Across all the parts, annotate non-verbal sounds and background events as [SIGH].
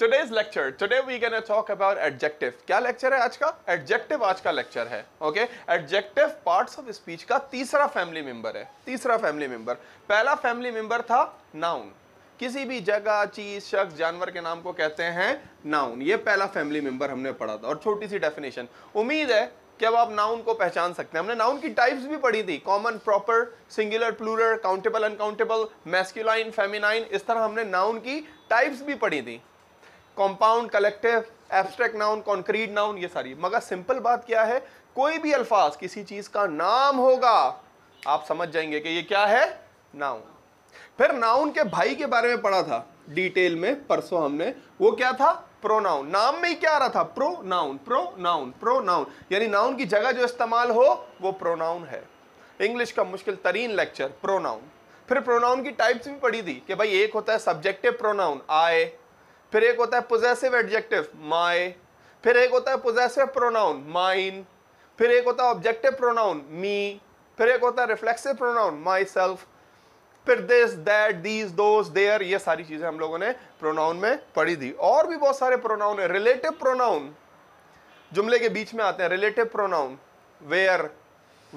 Today's lecture today we gonna talk about adjective क्या lecture है आज का एडजेक्टिव आज का लेक्चर है okay adjective parts of speech का तीसरा फैमिली मेंबर है तीसरा फैमिली मेंबर पहला फैमिली मेंबर था नाउन किसी भी जगह चीज शख्स जानवर के नाम को कहते हैं नाउन ये पहला फैमिली मेंबर हमने पढ़ा था और छोटी सी डेफिनेशन उम्मीद है कि अब आप नाउन को पहचान सकते हैं हमने नाउन की टाइप्स भी पढ़ी थी common proper singular plural countable uncountable masculine feminine इस तरह हमने नाउन की टाइप्स भी पढ़ी थी compound collective abstract noun concrete noun ये सारी मगर सिंपल बात क्या है कोई भी अल्फाज किसी चीज का नाम होगा आप समझ जाएंगे कि ये क्या है नाउन फिर नाउन के भाई के बारे में पढ़ा था डिटेल में परसों हमने वो क्या था प्रोनाउन नाम में ही क्या आ रहा था pronoun pronoun pronoun यानी नाउन की जगह जो इस्तेमाल हो वो प्रोनाउन है इंग्लिश का मुश्किल तरीन लेक्चर प्रोनाउन फिर प्रोनाउन की टाइप्स भी पढ़ी थी कि भाई एक होता है सब्जेक्टिव प्रोनाउन आए फिर एक होता है पोजेसिव एडजेक्टिव माए फिर एक होता है पोजेसिव प्रोनाउन माइन फिर एक होता है ऑब्जेक्टिव प्रोनाउन मी फिर एक होता है रिफ्लेक्सिव प्रोनाउन माई सेल्फ फिर this that these those there ये सारी चीज़ें हम लोगों ने प्रोनाउन में पढ़ी दी और भी बहुत सारे प्रोनाउन है रिलेटिव प्रोनाउन जुमले के बीच में आते हैं relative pronoun where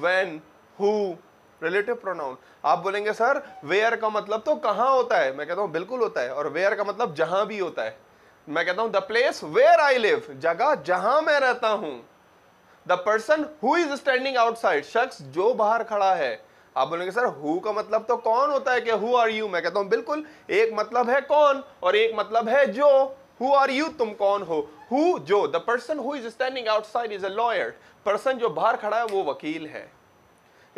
when who relative pronoun आप बोलेंगे सर वेयर का मतलब तो कहाँ होता है मैं कहता हूँ बिल्कुल होता है और वेयर का मतलब जहां भी होता है मैं कहता हूँ the place where I live जगह जहां मैं रहता हूँ the person who is standing outside शख्स जो बाहर खड़ा है आप बोलेंगे सर हु का मतलब तो कौन होता है कि हु आर यू मैं कहता हूं बिल्कुल एक मतलब है कौन और एक मतलब है जो हु आर यू तुम कौन हो हु जो the person who is standing outside is a lawyer person जो बाहर खड़ा है वो वकील है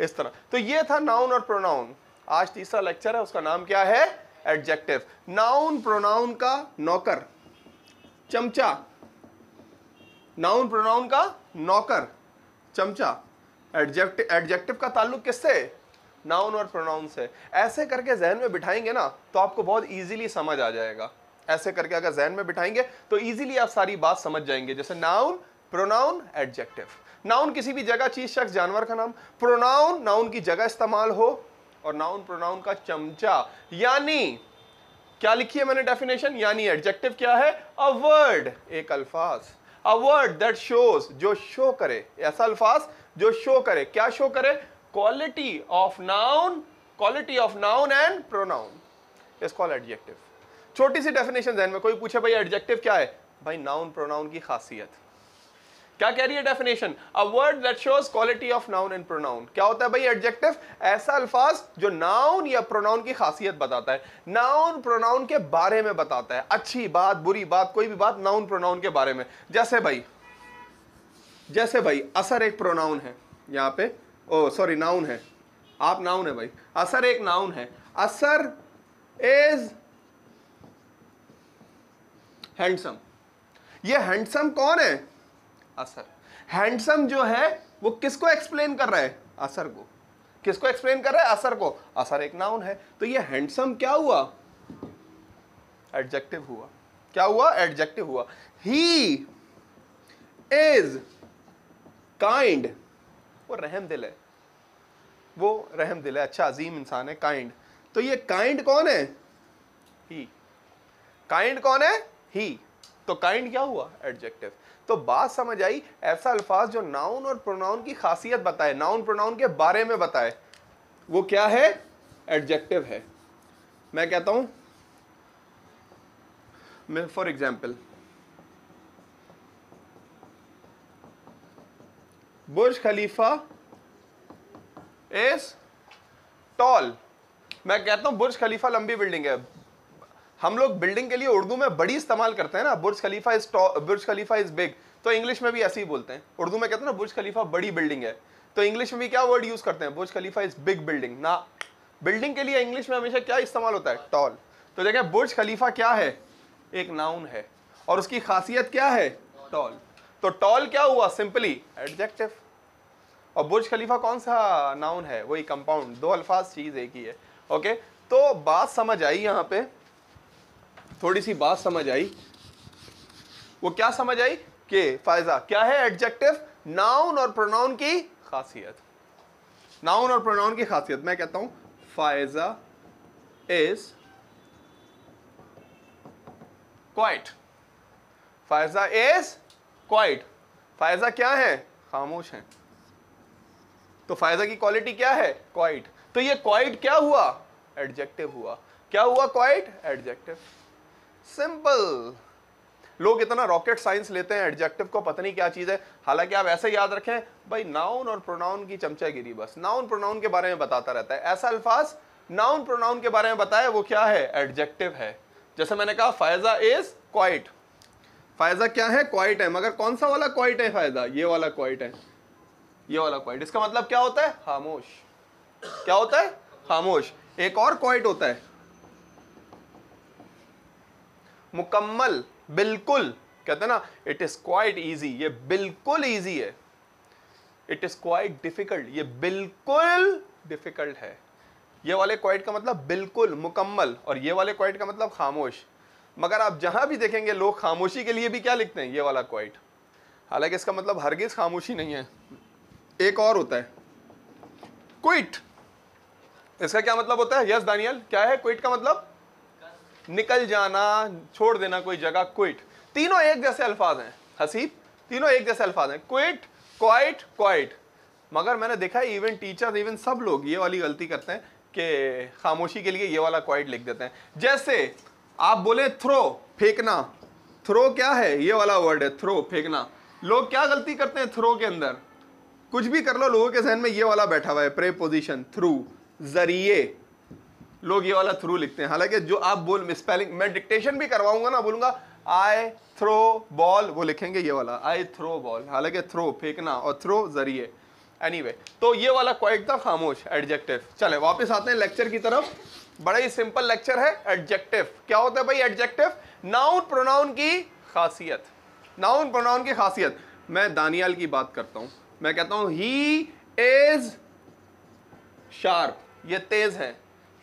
इस तरह तो ये था नाउन और प्रोनाउन आज तीसरा लेक्चर है उसका नाम क्या है एडजेक्टिव नाउन प्रोनाउन का नौकर चमचा नाउन प्रोनाउन का नौकर चमचा एडजेक्टिव एडजेक्टिव का ताल्लुक किससे नाउन और प्रोनाउंस है ऐसे करके जहन में बिठाएंगे ना तो आपको बहुत ईजिली समझ आ जाएगा ऐसे करके अगर जहन में बिठाएंगे तो ईजिली आप सारी बात समझ जाएंगे जैसे नाउन प्रोनाउन एडजेक्टिव नाउन किसी भी जगह चीज शख्स जानवर का नाम प्रोनाउन नाउन की जगह इस्तेमाल हो और नाउन प्रोनाउन का चमचा यानी क्या लिखी है मैंने डेफिनेशन यानी एडजेक्टिव क्या है अ वर्ड एक अल्फाज अ वर्ड दैट शोज जो शो करे ऐसा अल्फाज जो शो करे क्या शो करे quality of noun quality of noun and pronoun is called adjective छोटी सी डेफिनेशन जहन में कोई पूछे भाई एडजेक्टिव क्या है भाई नाउन प्रोनाउन की खासियत क्या कह रही है definition a word that shows quality of noun and pronoun क्या होता है भाई एडजेक्टिव ऐसा अल्फाज जो नाउन या प्रोनाउन की खासियत बताता है नाउन प्रोनाउन के बारे में बताता है अच्छी बात बुरी बात कोई भी बात नाउन प्रोनाउन के बारे में जैसे भाई जैसे भाई असर एक प्रोनाउन है यहां पे ओ सॉरी नाउन है आप नाउन है भाई असर एक नाउन है असर इज हैंडसम ये हैंडसम कौन है असर हैंडसम जो है वो किसको एक्सप्लेन कर रहा है असर को किसको एक्सप्लेन कर रहा है असर को असर एक नाउन है तो ये हैंडसम क्या हुआ एडजेक्टिव हुआ क्या हुआ एडजेक्टिव हुआ ही इज काइंड वो रहम दिल है वो रहम दिल है अच्छा अजीम इंसान है काइंड तो ये काइंड कौन है ही काइंड कौन है ही तो काइंड क्या हुआ एडजेक्टिव तो बात समझ आई ऐसा अल्फाज जो नाउन और प्रोनाउन की खासियत बताए नाउन प्रोनाउन के बारे में बताए वो क्या है एडजेक्टिव है मैं कहता हूं मैं for example Burj Khalifa is tall मैं कहता हूं बुर्ज खलीफा लंबी बिल्डिंग है हम लोग बिल्डिंग के लिए उर्दू में बड़ी इस्तेमाल करते हैं ना Burj Khalifa is Burj Khalifa is big तो इंग्लिश में भी ऐसे ही बोलते हैं उर्दू में कहते हैं ना बुर्ज खलीफा बड़ी बिल्डिंग है तो इंग्लिश में भी क्या वर्ड यूज़ करते हैं Burj Khalifa is big building ना बिल्डिंग के लिए इंग्लिश में हमेशा क्या इस्तेमाल होता है टॉल तो देखें बुर्ज खलीफा क्या है एक नाउन है और उसकी खासियत क्या है टॉल तो टॉल क्या हुआ सिंपली एडजेक्टिव और बुर्ज खलीफा कौन सा नाउन है वही कंपाउंड दो अल्फाज चीज़ एक ही है ओके तो बात समझ आई यहाँ पे थोड़ी सी बात समझ आई वो क्या समझ आई के फायजा क्या है एडजेक्टिव नाउन और प्रोनाउन की खासियत नाउन और प्रोनाउन की खासियत मैं कहता हूं Faiza is quiet Faiza is quiet Faiza क्या है खामोश है तो फायजा की क्वालिटी क्या है क्वाइट तो ये क्वाइट क्या हुआ एडजेक्टिव हुआ क्या हुआ क्वाइट एडजेक्टिव सिंपल लोग इतना रॉकेट साइंस लेते हैं एडजेक्टिव को पता नहीं क्या चीज़ है हालांकि आप ऐसे याद रखें भाई नाउन और प्रोनाउन की चमचा गिरी बस नाउन प्रोनाउन के बारे में बताता रहता है ऐसा अल्फाज नाउन प्रोनाउन के बारे में बताया वो क्या है एडजेक्टिव है जैसे मैंने कहा फायजा इज क्वाइट फायजा क्या है क्वाइट है मगर कौन सा वाला क्वाइट है फायदा ये वाला क्वाइट है ये वाला क्वाइट इसका मतलब क्या होता है खामोश क्या होता है खामोश एक और क्वाइट होता है मुकम्मल बिल्कुल कहते हैं ना इट इज क्वाइट ईजी ये बिल्कुल ईजी है इट इज क्वाइट डिफिकल्ट ये बिल्कुल डिफिकल्ट है ये वाले क्वाइट का मतलब बिल्कुल मुकम्मल और ये वाले क्वाइट का मतलब खामोश मगर आप जहां भी देखेंगे लोग खामोशी के लिए भी क्या लिखते हैं ये वाला क्वाइट हालांकि इसका मतलब हरगिज़ खामोशी नहीं है एक और होता है क्विट इसका क्या मतलब होता है यस दानियल क्या है क्विट का मतलब निकल जाना छोड़ देना कोई जगह क्विट तीनों एक जैसे अल्फाज हैं हसीब तीनों एक जैसे अल्फाज हैं क्विट क्वाइट क्वाइट मगर मैंने देखा है इवन टीचर इवन सब लोग ये वाली गलती करते हैं कि खामोशी के लिए ये वाला क्वाइट लिख देते हैं जैसे आप बोले थ्रो फेंकना थ्रो क्या है ये वाला वर्ड है थ्रो फेंकना लोग क्या गलती करते हैं थ्रो के अंदर कुछ भी कर लो लोगों के जहन में ये वाला बैठा हुआ है प्रे पोजिशन थ्रू जरिए लोग ये वाला थ्रू लिखते हैं हालांकि जो आप बोल मिसपेलिंग मैं डिक्टेशन भी करवाऊंगा ना बोलूंगा आई थ्रो बॉल वो लिखेंगे ये वाला आई थ्रो बॉल हालांकि थ्रो फेंकना और थ्रो जरिए एनी anyway, तो ये वाला क्वाइट था खामोश एडजेक्टिव चले वापस आते हैं लेक्चर की तरफ बड़ा ही सिंपल लेक्चर है एडजेक्टिव क्या होता है भाई एडजेक्टिव नाउन प्रोनाउन की खासियत नाउन प्रोनाउन की खासियत मैं दानियाल की बात करता हूँ मैं कहता हूं ही इज शार्प ये तेज है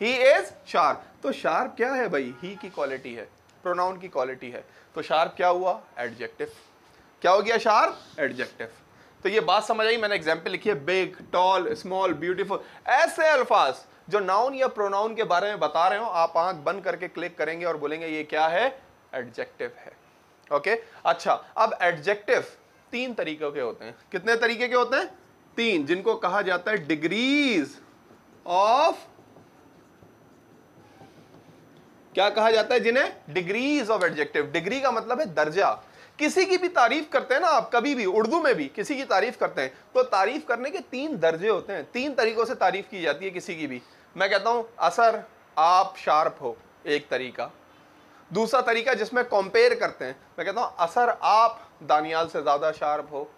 ही इज शार्प तो शार्प क्या है भाई ही की क्वालिटी है प्रोनाउन की क्वालिटी है तो शार्प क्या हुआ एडजेक्टिव क्या हो गया शार्प एडजेक्टिव तो ये बात समझ आई मैंने एग्जाम्पल लिखी है बिग टॉल स्मॉल ब्यूटीफुल ऐसे अल्फाज जो नाउन या प्रोनाउन के बारे में बता रहे हो आप आंख बंद करके क्लिक करेंगे और बोलेंगे ये क्या है एडजेक्टिव है ओके okay? अच्छा अब एडजेक्टिव तीन तरीकों के होते हैं कितने तरीके के होते हैं तीन जिनको कहा जाता है डिग्रीज ऑफ क्या कहा जाता है जिन्हें डिग्रीज ऑफ एडजेक्टिव डिग्री का मतलब है दर्जा किसी की भी तारीफ करते हैं ना आप कभी भी उर्दू में भी किसी की तारीफ करते हैं तो तारीफ करने के तीन दर्जे होते हैं तीन तरीकों से तारीफ की जाती है किसी की भी मैं कहता हूं असर आप शार्प हो एक तरीका दूसरा तरीका जिसमें कंपेयर करते हैं मैं कहता हूं असर आप दानियाल से ज़्यादा शार्प हो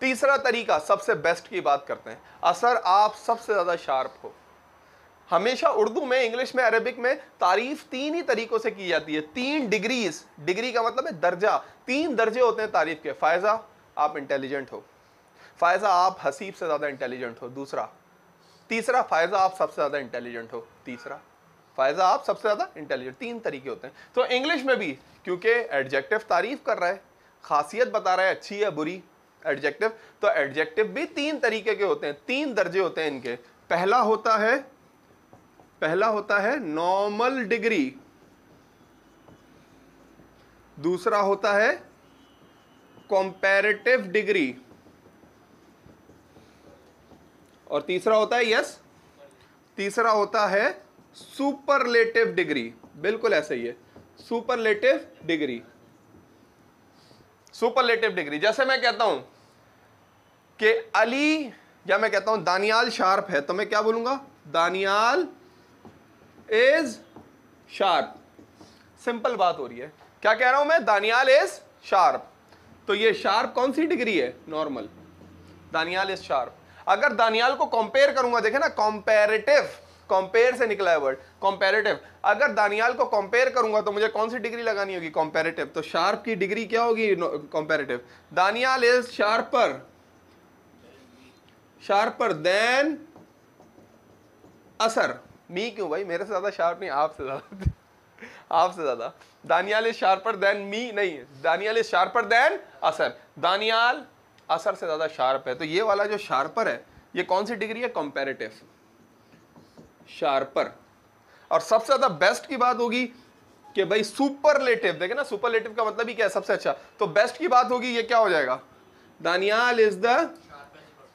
तीसरा तरीका सबसे बेस्ट की बात करते हैं असर आप सबसे ज़्यादा शार्प हो हमेशा उर्दू में इंग्लिश में अरबिक में तारीफ तीन ही तरीक़ों से की जाती है तीन डिग्रीज डिग्री का मतलब है दर्जा तीन दर्जे होते हैं तारीफ के फ़ायज़ा आप इंटेलिजेंट हो फ़ायज़ा आप हसीब से ज़्यादा इंटेलिजेंट हो दूसरा तीसरा फ़ायज़ा आप सबसे ज़्यादा इंटेलिजेंट हो तीसरा फ़ायज़ा आप सबसे ज़्यादा इंटेलिजेंट तीन तरीके होते हैं तो इंग्लिश में भी क्योंकि एडजेक्टिव तारीफ कर रहा है खासियत बता रहा है अच्छी या बुरी एडजेक्टिव तो एडजेक्टिव भी तीन तरीके के होते हैं तीन दर्जे होते हैं इनके पहला होता है पहला होता है नॉर्मल डिग्री दूसरा होता है कॉम्पेरेटिव डिग्री और तीसरा होता है यस तीसरा होता है सुपरलेटिव डिग्री बिल्कुल ऐसा ही है सुपरलेटिव डिग्री सुपरलेटिव डिग्री जैसे मैं कहता हूं कि अली या मैं कहता हूं दानियाल शार्प है तो मैं क्या बोलूंगा दानियाल इज शार्प सिंपल बात हो रही है क्या कह रहा हूं मैं दानियाल इज शार्प तो ये शार्प कौन सी डिग्री है नॉर्मल दानियाल इज शार्प अगर दानियाल को कंपेयर करूंगा देखे ना कॉम्पेरेटिव कॉम्पेयर से निकला है वर्ड कॉम्पेरेटिव अगर दानियाल को कंपेयर करूंगा तो मुझे कौन सी डिग्री लगानी होगी कॉम्पेरेटिव तो शार्प की डिग्री क्या होगी comparative Daniyal is sharper sharper than Asar me क्यों भाई मेरे से ज़्यादा शार्प नहीं आपसे ज़्यादा [LAUGHS] आपसे ज़्यादा Daniyal is sharper than me नहीं दानियाल इज शार्पर देन असर दानियाल असर से ज़्यादा शार्प है तो ये वाला जो शार्पर है ये कौन सी डिग्री है कंपेरेटिव शार्पर और सबसे ज़्यादा बेस्ट की बात होगी कि भाई सुपरलेटिव देखे ना सुपरलेटिव का मतलब ही क्या है सबसे अच्छा तो बेस्ट की बात होगी ये क्या हो जाएगा दानियाल इज द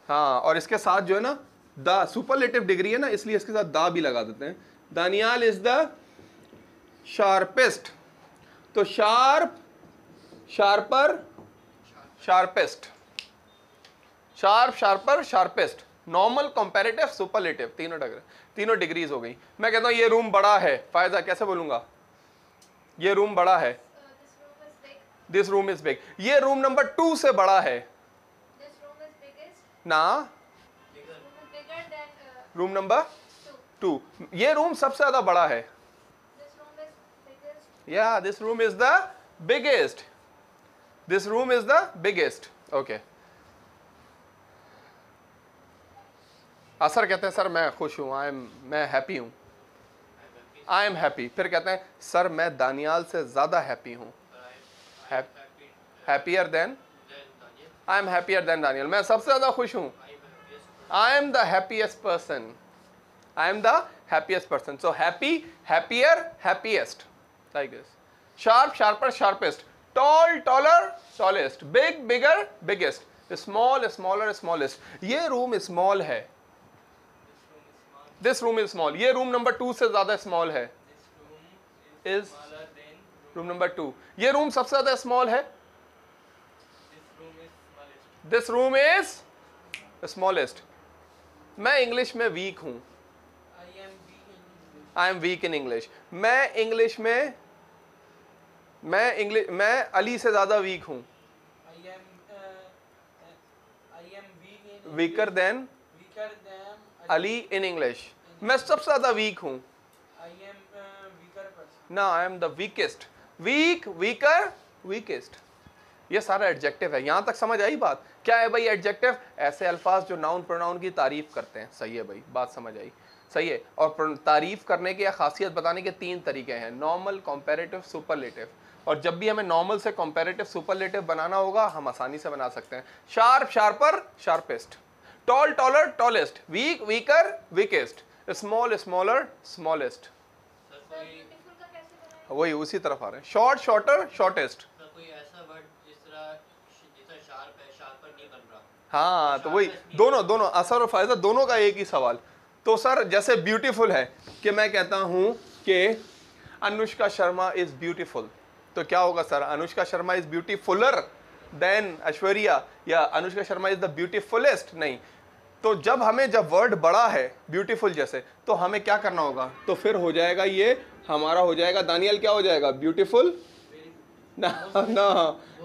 हाँ और इसके साथ जो है ना द सुपरलेटिव डिग्री है ना इसलिए इसके साथ दा भी लगा देते हैं दानियाल इज द शार्पेस्ट तो sharp sharper sharpest sharp sharper sharpest normal comparative superlative तीनों डिग्री तीनों डिग्रीज हो गई मैं कहता हूँ ये रूम बड़ा है फायदा कैसे बोलूंगा ये रूम बड़ा है दिस रूम इज बिग ये रूम नंबर टू से बड़ा है ना रूम नंबर टू ये रूम सबसे ज़्यादा बड़ा है या this room is the biggest this room is the biggest okay Asar हाँ, कहते हैं सर मैं खुश हूँ आई एम मैं हैप्पी हूँ आई एम हैप्पी फिर कहते हैं सर मैं दानियाल से ज़्यादा हैप्पी हूँ happier than I am happier than Daniyal मैं सबसे ज़्यादा खुश हूँ I am the happiest person I am the happiest person so happy happier happiest like this sharp sharper sharpest tall taller tallest big bigger biggest small smaller smallest ये room small है this room is small ये room number two से ज़्यादा small है is room number two ये room सबसे ज़्यादा small है दिस रूम इज स्मॉलेस्ट मैं इंग्लिश में वीक हूं I am weak in English मैं इंग्लिश में मैं इंग्लिश मैं अली से ज़्यादा वीक हूं weaker than Ali in English मैं सबसे ज़्यादा वीक हूँ uh, ना I am weakest weak weaker weakest ये सारा एडजेक्टिव है यहाँ तक समझ आई बात क्या है भाई एडजेक्टिव ऐसे अल्फाज जो नाउन प्रोनाउन की तारीफ करते हैं सही है भाई बात समझ आई सही है और तारीफ करने के या खासियत बताने के तीन तरीके हैं नॉर्मल कॉम्पेरेटिव सुपरलेटिव और जब भी हमें नॉर्मल से कॉम्पेरेटिव सुपरलेटिव बनाना होगा हम आसानी से बना सकते हैं sharp sharper sharpest tall taller tallest weak weaker weakest small smaller smallest वही उसी तरफ आ रहे हैं शॉर्ट शॉर्टर शॉर्टेस्ट हाँ तो वही दोनों दोनों असर और फायदा दोनों का एक ही सवाल तो सर जैसे ब्यूटीफुल है कि मैं कहता हूँ कि अनुष्का शर्मा इज़ ब्यूटीफुल तो क्या होगा sir Anushka Sharma is beautifuller than Aishwarya या Anushka Sharma is the beautifullest नहीं तो जब हमें जब वर्ड बड़ा है ब्यूटीफुल जैसे तो हमें क्या करना होगा तो फिर हो जाएगा ये हमारा हो जाएगा दानियल क्या हो जाएगा ब्यूटीफुल ना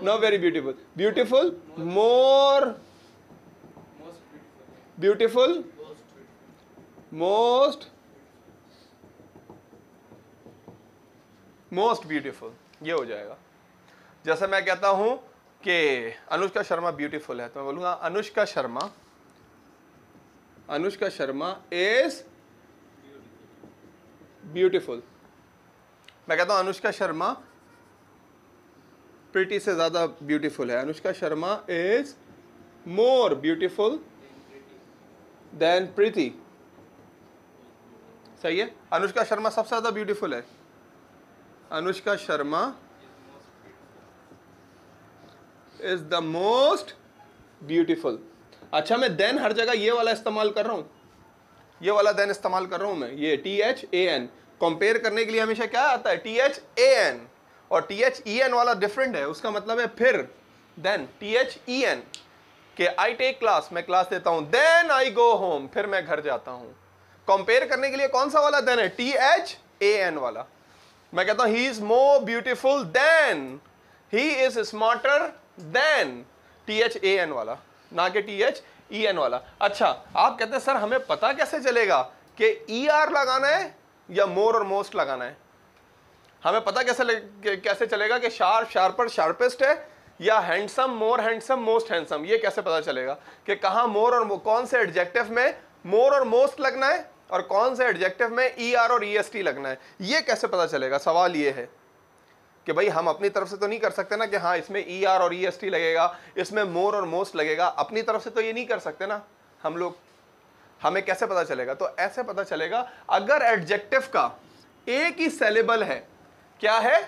no very beautiful beautiful more beautiful most most beautiful ये हो जाएगा जैसे मैं कहता हूं कि अनुष्का शर्मा ब्यूटीफुल है तो मैं बोलूँगा अनुष्का शर्मा अनुष्का शर्मा इज ब्यूटीफुल मैं कहता हूँ अनुष्का शर्मा प्रिटी से ज़्यादा ब्यूटीफुल है Anushka Sharma is more beautiful than Preeti सही है अनुष्का शर्मा सबसे ज़्यादा ब्यूटीफुल है Anushka Sharma is the most beautiful अच्छा मैं देन हर जगह ये वाला इस्तेमाल कर रहा हूँ ये वाला देन इस्तेमाल कर रहा हूँ मैं ये T H A N compare करने के लिए हमेशा क्या आता है टी एच ए एन और टी एच ई एन वाला डिफरेंट है उसका मतलब है फिर then T H E N के आई टेक क्लास मैं क्लास देता हूँ देन आई गो होम फिर मैं घर जाता हूँ कंपेयर करने के लिए कौन सा वाला देन है टी एच ए एन वाला मैं कहता हूँ he is more beautiful than he is smarter than T H A N वाला ना कि टी एच ई एन वाला अच्छा आप कहते हैं सर हमें पता कैसे चलेगा कि ई e आर लगाना है या मोर और मोस्ट लगाना है हमें पता कैसे कैसे चलेगा कि शार्प शार्पर शार्पेस्ट है या handsome more handsome most handsome ये कैसे पता चलेगा कि कहाँ मोर और कौन से एडजेक्टिव में मोर और मोस्ट लगना है और कौन से एडजेक्टिव में ई e ER आर और ई एस टी लगना है ये कैसे पता चलेगा सवाल ये है कि भाई हम अपनी तरफ से तो नहीं कर सकते ना कि हाँ इसमें ई e ER और ई e लगेगा इसमें मोर और मोस्ट लगेगा अपनी तरफ से तो ये नहीं कर सकते ना हम लोग हमें कैसे पता चलेगा तो ऐसे पता चलेगा अगर एडजेक्टिव का एक ही सेलेबल है क्या है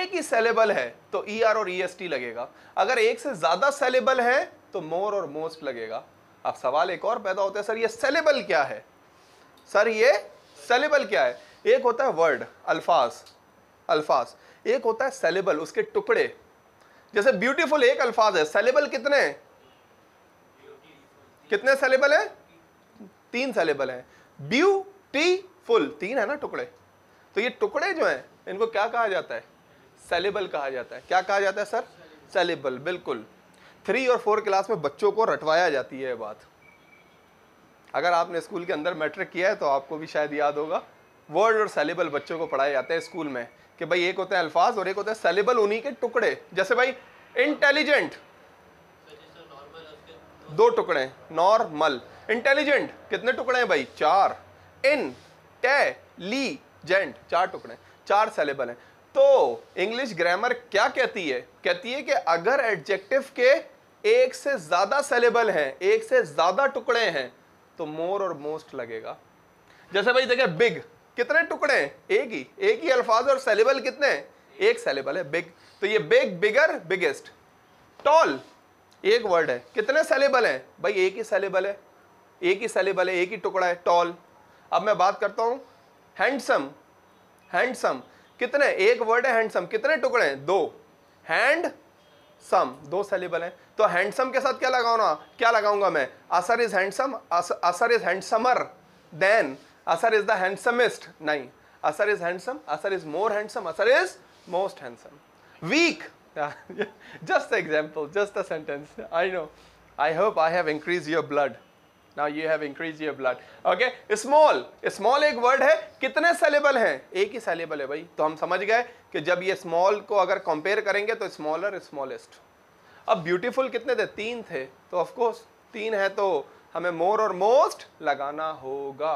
एक ही सेलेबल है तो ई e ER और ई लगेगा अगर एक से ज़्यादा सेलेबल है तो मोर और मोस्ट लगेगा अब सवाल एक और पैदा होता है सर ये सेलेबल क्या है सर ये सेलेबल क्या है एक होता है वर्ड अल्फाज अल्फाज एक होता है सेलेबल उसके टुकड़े जैसे ब्यूटीफुल एक अल्फाज है सेलेबल कितने कितने सेलेबल है तीन सेलेबल है ब्यूटीफुल तीन है ना टुकड़े तो ये टुकड़े जो है इनको क्या कहा जाता है सेलेबल कहा जाता है क्या कहा जाता है सर सेलेबल बिल्कुल थ्री और फोर क्लास में बच्चों को रटवाया जाती है बात अगर आपने स्कूल के अंदर मैट्रिक किया है तो आपको भी शायद याद होगा वर्ड और सेलेबल बच्चों को पढ़ाए जाते हैं स्कूल में कि भाई एक होता है अल्फाज और एक होता है सेलेबल उन्हीं के टुकड़े जैसे भाई इंटेलिजेंट दो टुकड़े नॉर्मल इंटेलिजेंट कितने टुकड़े हैं भाई चार इन जेंट चार टुकड़े चार सेलेबल हैं तो इंग्लिश ग्रामर क्या कहती है कहती है कि अगर एडजेक्टिव के एक से ज़्यादा सेलेबल हैं एक से ज़्यादा टुकड़े हैं तो मोर और मोस्ट लगेगा जैसे भाई देखे बिग कितने टुकड़े एक ही एक ही अल्फाज और सेलेबल कितने एक सेलेबल है बिग तो ये बिग बिगर बिगेस्ट टॉल एक वर्ड है कितने सेलेबल हैं भाई एक ही सेलेबल है एक ही सेलेबल है एक ही टुकड़ा है टॉल अब मैं बात करता हूँ हैंडसम हैंडसम कितने एक वर्ड है हैंडसम कितने टुकड़े हैं दो हैंड सम दो सेलेबल हैं तो हैंडसम के साथ क्या लगाऊंगा क्या लगाऊंगा मैं Asar is handsome Asar is handsomer than Asar is the handsomest नहीं Asar is handsome Asar is more handsome Asar is most handsome weak just example just the I know I hope I have increase your blood now you have increase your blood okay small small एक word है कितने saleable हैं एक ही saleable है भाई तो हम समझ गए कि जब ये स्मॉल को अगर कंपेयर करेंगे तो स्मॉलर स्मॉलेस्ट अब ब्यूटीफुल कितने थे तीन थे तो ऑफकोर्स तीन है तो हमें मोर और मोस्ट लगाना होगा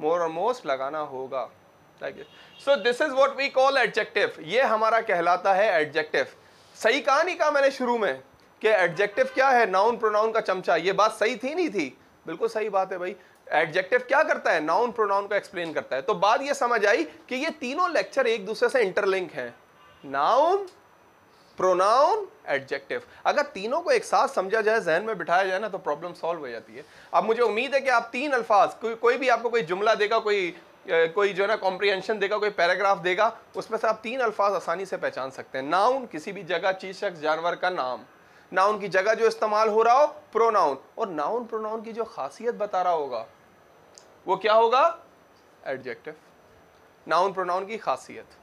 मोर और मोस्ट लगाना होगा so this is what we call adjective ये हमारा कहलाता है एडजेक्टिव सही कहा नहीं कहा मैंने शुरू में कि एडजेक्टिव क्या है नाउन प्रोनाउन का चमचा ये बात सही थी नहीं थी बिल्कुल सही बात है भाई एडजेक्टिव क्या करता है नाउन प्रोनाउन को एक्सप्लेन करता है तो बात ये समझ आई कि ये तीनों लेक्चर एक दूसरे से इंटरलिंक हैं नाउन प्रोनाउन एडजेक्टिव अगर तीनों को एक साथ समझा जाए जहन में बिठाया जाए ना तो प्रॉब्लम सॉल्व हो जाती है अब मुझे उम्मीद है कि आप तीन अल्फाज को, कोई भी आपको कोई जुमला देगा कोई कोई जो है ना कॉम्प्रीहेंशन देगा कोई पैराग्राफ देगा उसमें से आप तीन अल्फाज आसानी से पहचान सकते हैं नाउन किसी भी जगह चीज शख्स जानवर का नाम नाउन की जगह जो इस्तेमाल हो रहा हो प्रोनाउन और नाउन प्रोनाउन की जो खासियत बता रहा होगा वो क्या होगा एडजेक्टिव नाउन प्रोनाउन की खासियत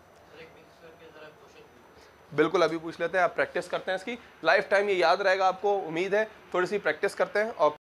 बिल्कुल अभी पूछ लेते हैं आप प्रैक्टिस करते हैं इसकी लाइफ टाइम ये याद रहेगा आपको उम्मीद है थोड़ी सी प्रैक्टिस करते हैं और